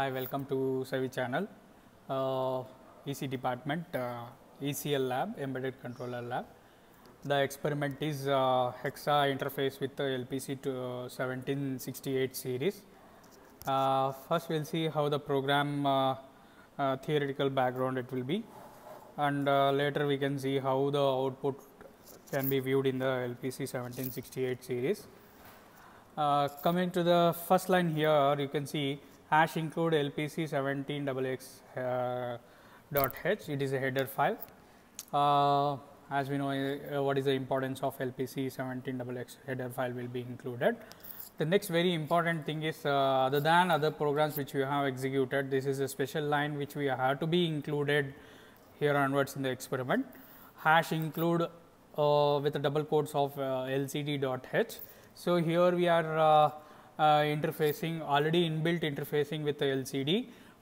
Hi, welcome to Savi channel, uh, EC department, uh, ECL lab, embedded controller lab. The experiment is uh, hexa interface with the LPC to 1768 uh, series. Uh, first, we'll see how the program uh, theoretical background it will be, and later we can see how the output can be viewed in the LPC 1768 series. coming to the first line here, you can see hash include lpc 17xx.h, uh, it is a header file. Uh, as we know uh, what is the importance of LPC 17XX header file will be included. The next very important thing is uh, other than other programs which we have executed, this is a special line which we have to be included here onwards in the experiment. Hash include uh, with the double quotes of uh, lcd.h. So, here we are uh, uh, interfacing already inbuilt interfacing with the LCD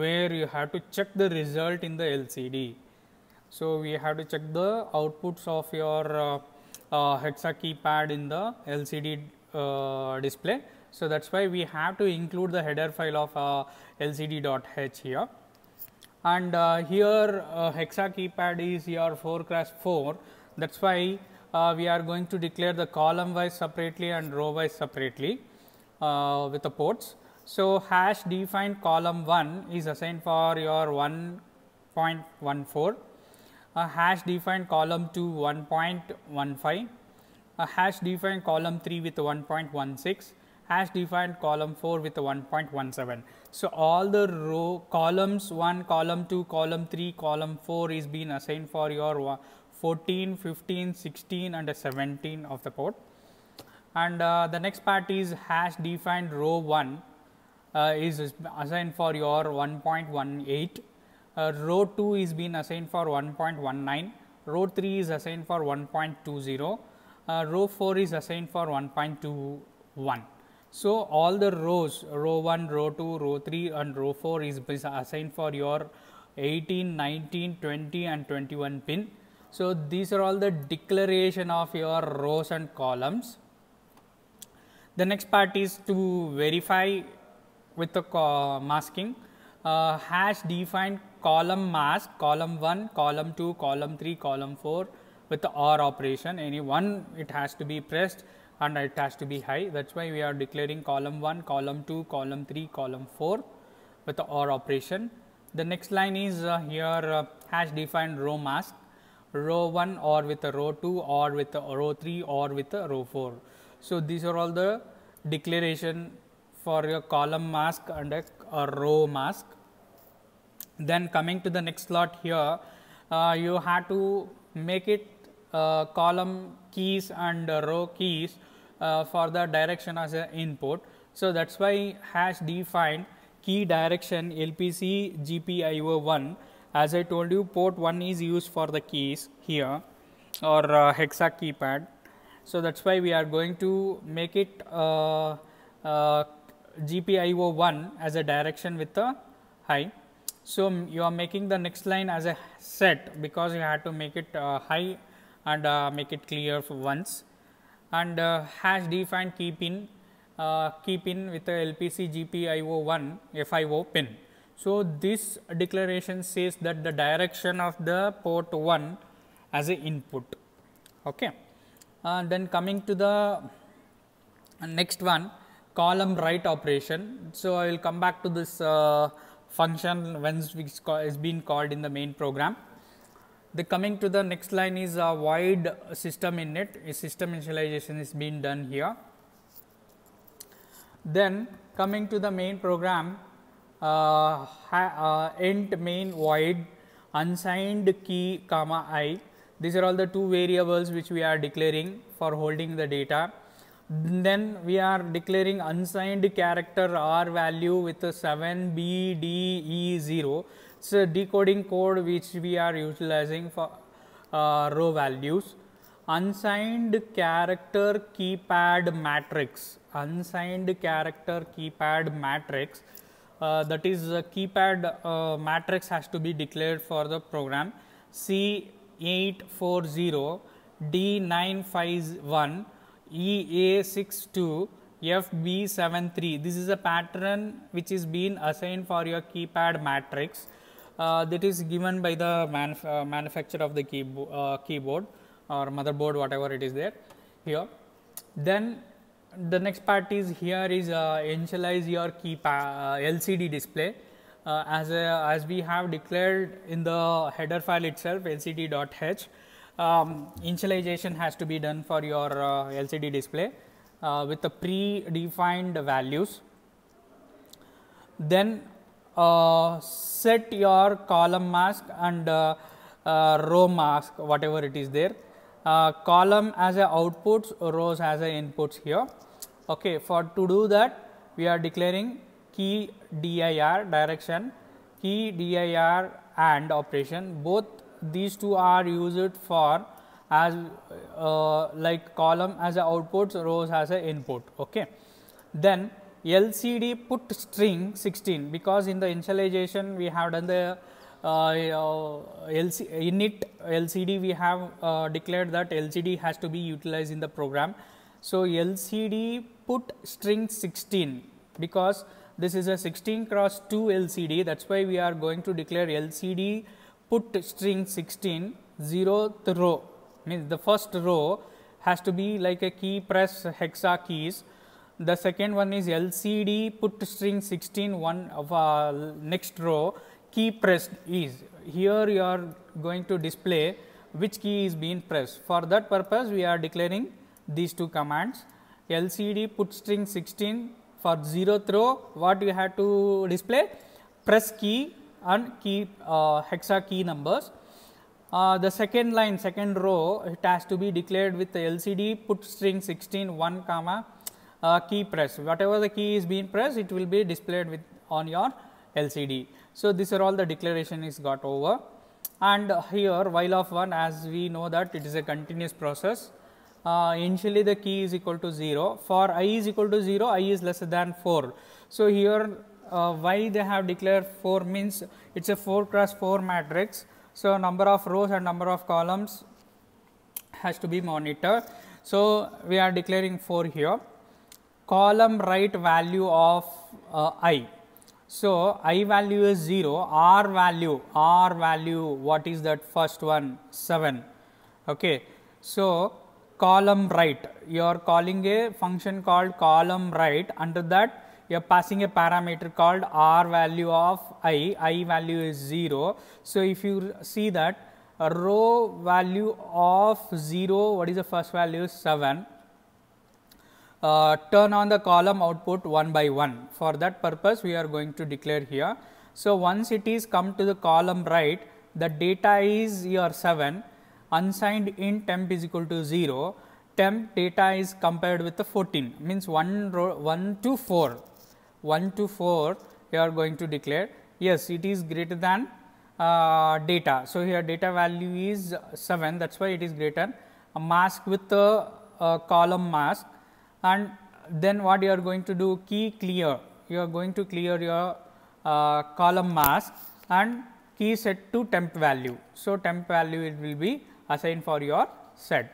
where you have to check the result in the LCD. So, we have to check the outputs of your uh, uh, hexa keypad in the LCD uh, display. So, that is why we have to include the header file of uh, lcd.h here and uh, here hexa keypad is your 4 cross 4 that is why we are going to declare the column wise separately and row wise separately uh, with the ports. So, hash defined column 1 is assigned for your 1.14, a hash defined column 2 1.15, a hash defined column 3 with 1.16, hash defined column 4 with 1.17. So, all the row columns 1, column 2, column 3, column 4 is being assigned for your 14, 15, 16 and 17 of the port and uh, the next part is hash defined row 1 uh, is assigned for your 1.18, uh, row 2 is been assigned for 1.19, row 3 is assigned for 1.20, uh, row 4 is assigned for 1.21. So, all the rows row 1, row 2, row 3 and row 4 is assigned for your 18, 19, 20 and 21 pin. So, these are all the declaration of your rows and columns. The next part is to verify with the uh, masking uh, hash defined column mask column 1, column 2, column 3, column 4 with the OR operation any one it has to be pressed and it has to be high that is why we are declaring column 1, column 2, column 3, column 4 with the OR operation. The next line is uh, here uh, hash defined row mask row 1 or with the row 2 or with the row 3 or with the row 4. So these are all the declaration for your column mask and a, a row mask. Then coming to the next slot here, uh, you had to make it uh, column keys and row keys uh, for the direction as an input. So that's why hash defined key direction LPC GPIO1. As I told you, port 1 is used for the keys here or uh, hexa keypad so, that is why we are going to make it uh, uh, GPIO 1 as a direction with a high. So, you are making the next line as a set because you had to make it uh, high and uh, make it clear for once and uh, hash defined key pin uh, key pin with the LPC GPIO1 FIO pin. So, this declaration says that the direction of the port 1 as a input. Okay. Uh, then coming to the next one column write operation. So, I will come back to this uh, function once it has been called in the main program. The coming to the next line is a void system init, a system initialization is being done here. Then coming to the main program, uh, uh, int main void unsigned key comma i these are all the two variables which we are declaring for holding the data. Then we are declaring unsigned character R value with a 7 B D E 0. So decoding code which we are utilizing for uh, row values. Unsigned character keypad matrix, unsigned character keypad matrix uh, that is a keypad uh, matrix has to be declared for the program. C 840 D951 EA62 FB73. This is a pattern which is being assigned for your keypad matrix uh, that is given by the uh, manufacturer of the keybo uh, keyboard or motherboard whatever it is there here. Then the next part is here is uh, initialize your keypad uh, LCD display uh, as, a, as we have declared in the header file itself lcd.h um, initialization has to be done for your uh, LCD display uh, with the predefined values. Then uh, set your column mask and uh, uh, row mask whatever it is there. column as a outputs, rows as a inputs here. Okay, for to do that we are declaring key DIR direction, key DIR and operation both these two are used for as uh, like column as a outputs, rows as a input okay then lcd put string 16 because in the initialization we have done the uh, uh LC, init lcd we have uh, declared that lcd has to be utilized in the program so lcd put string 16 because this is a 16 cross 2 LCD that is why we are going to declare LCD put string 16 0th row means the first row has to be like a key press hexa keys. The second one is LCD put string 16 one of our next row key pressed is here you are going to display which key is being pressed. For that purpose we are declaring these two commands LCD put string 16 for 0 row, what we have to display press key and key uh, hexa key numbers. Uh, the second line second row it has to be declared with the LCD put string 16 1 comma uh, key press whatever the key is being pressed it will be displayed with on your LCD. So, these are all the declaration is got over and here while of one as we know that it is a continuous process uh, initially the key is equal to 0 for i is equal to 0 i is less than 4. So, here uh, why they have declared 4 means it is a 4 cross 4 matrix. So, number of rows and number of columns has to be monitored. So, we are declaring 4 here column right value of uh, i. So, i value is 0 r value r value what is that first one 7 ok. So, column right you are calling a function called column right under that you are passing a parameter called r value of i i value is 0 so if you see that row value of 0 what is the first value is 7 uh, turn on the column output one by one for that purpose we are going to declare here. So, once it is come to the column right the data is your 7 unsigned int temp is equal to 0, temp data is compared with the 14 means 1 row 1 to 4, 1 to 4 you are going to declare yes it is greater than uh, data. So, here data value is 7 that is why it is greater a mask with the column mask and then what you are going to do key clear you are going to clear your uh, column mask and key set to temp value. So, temp value it will be assigned for your set.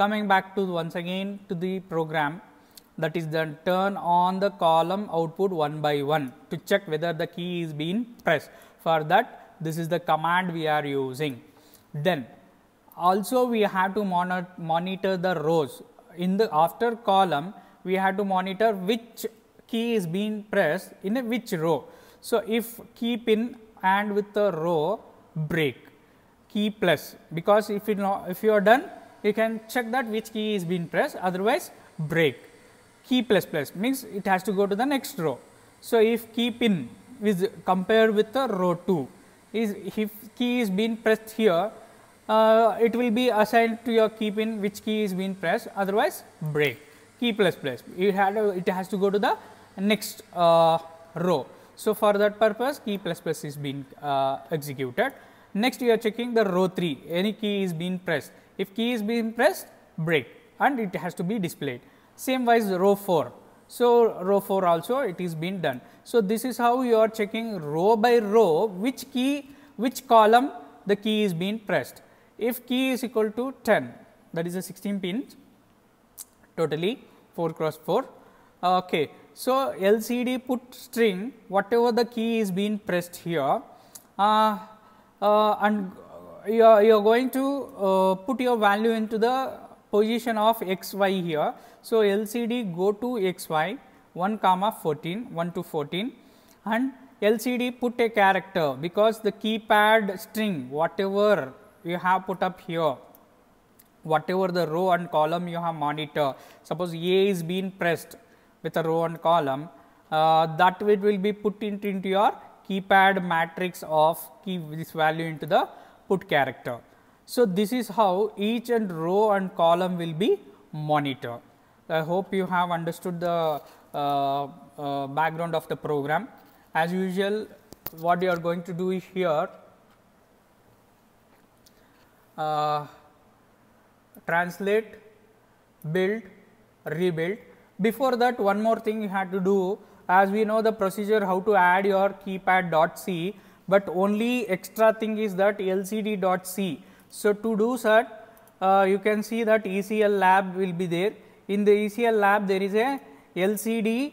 Coming back to once again to the program that is then turn on the column output one by one to check whether the key is being pressed. For that this is the command we are using. Then also we have to monitor the rows in the after column we have to monitor which key is being pressed in which row. So, if key pin and with the row break key plus because if you know if you are done you can check that which key is being pressed otherwise break key plus plus means it has to go to the next row. So, if key pin is compared with the row 2 is if key is being pressed here uh, it will be assigned to your key pin which key is being pressed otherwise break key plus plus it had it has to go to the next uh, row. So, for that purpose key plus plus is being uh, executed Next you are checking the row 3, any key is being pressed. If key is being pressed, break and it has to be displayed. Same wise row 4. So, row 4 also it is being done. So, this is how you are checking row by row which key, which column the key is being pressed. If key is equal to 10, that is a 16 pins totally 4 cross 4. Okay. So, LCD put string whatever the key is being pressed here, uh, uh, and you are, you are going to uh, put your value into the position of x y here. So, LCD go to x y 1 comma 14 1 to 14 and LCD put a character because the keypad string whatever you have put up here whatever the row and column you have monitor suppose A is being pressed with a row and column uh, that it will be put into, into your keypad matrix of key this value into the put character. So, this is how each and row and column will be monitor. I hope you have understood the uh, uh, background of the program. As usual, what you are going to do here, uh, translate, build, rebuild. Before that, one more thing you had to do as we know the procedure how to add your keypad dot C, but only extra thing is that LCD dot C. So, to do that uh, you can see that ECL lab will be there. In the ECL lab, there is a LCD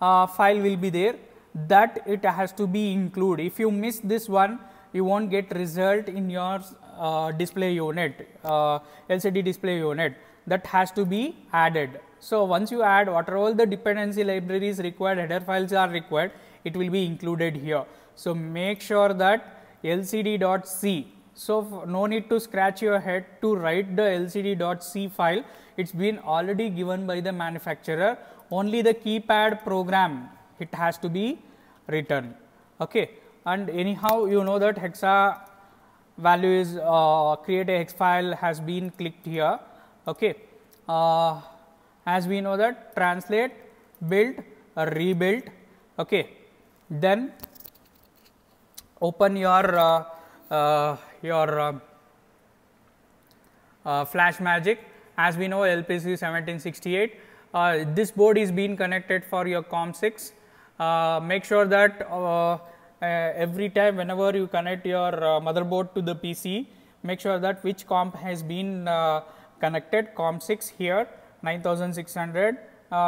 uh, file will be there that it has to be included. If you miss this one, you won't get result in your uh, display unit, uh, LCD display unit that has to be added. So, once you add what are all the dependency libraries required, header files are required, it will be included here. So, make sure that lcd.c. So, no need to scratch your head to write the lcd.c file, it has been already given by the manufacturer, only the keypad program it has to be written. Okay. And anyhow, you know that hexa values uh, create a hex file has been clicked here. Okay. Uh, as we know that translate, build, rebuild. Okay. Then open your uh, uh, your uh, uh, flash magic as we know LPC 1768. Uh, this board is being connected for your COM6. make sure that uh, every time whenever you connect your uh, motherboard to the PC, make sure that which comp has been uh, connected, comp 6 here 9600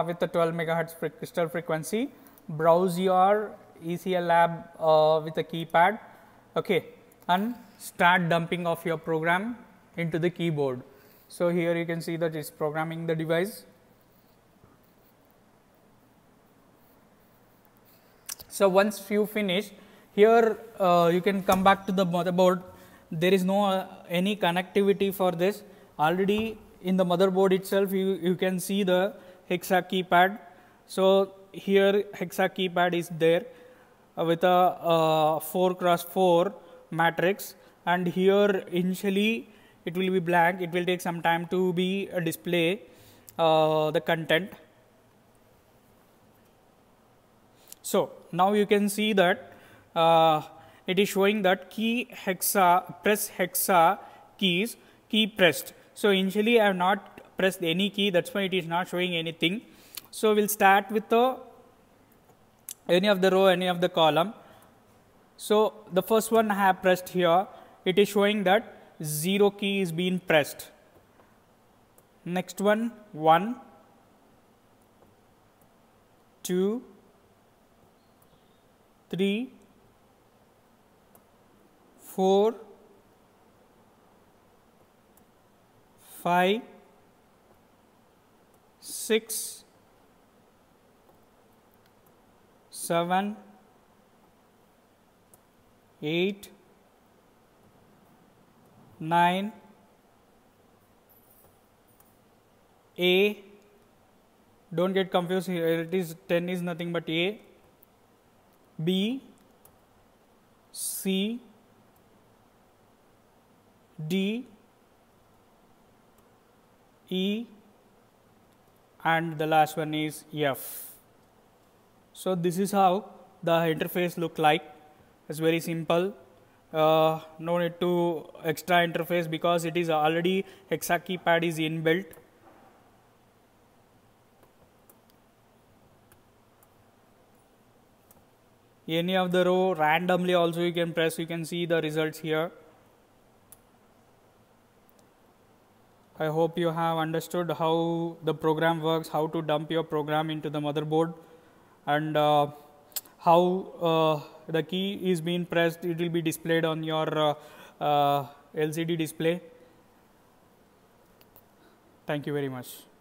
with the 12 megahertz fre crystal frequency. Browse your ECL lab with a keypad okay, and start dumping of your program into the keyboard. So, here you can see that it is programming the device. So, once you finish, here uh, you can come back to the motherboard. There is no uh, any connectivity for this. Already in the motherboard itself, you, you can see the hexa keypad. So here hexa keypad is there uh, with a uh, 4 cross 4 matrix and here initially it will be blank. It will take some time to be uh, display uh, the content. So now you can see that uh, it is showing that key hexa press hexa keys key pressed. So initially I have not pressed any key that's why it is not showing anything. So we'll start with the any of the row any of the column. So the first one I have pressed here it is showing that 0 key is being pressed. Next one 1 2 3 4 5 6 7 8 9 A don't get confused here it is 10 is nothing but A B C D, E and the last one is F. So, this is how the interface look like, it is very simple, uh, no need to extra interface because it is already hexa keypad is inbuilt. Any of the row randomly also you can press, you can see the results here. I hope you have understood how the program works, how to dump your program into the motherboard and uh, how uh, the key is being pressed, it will be displayed on your uh, uh LCD display. Thank you very much.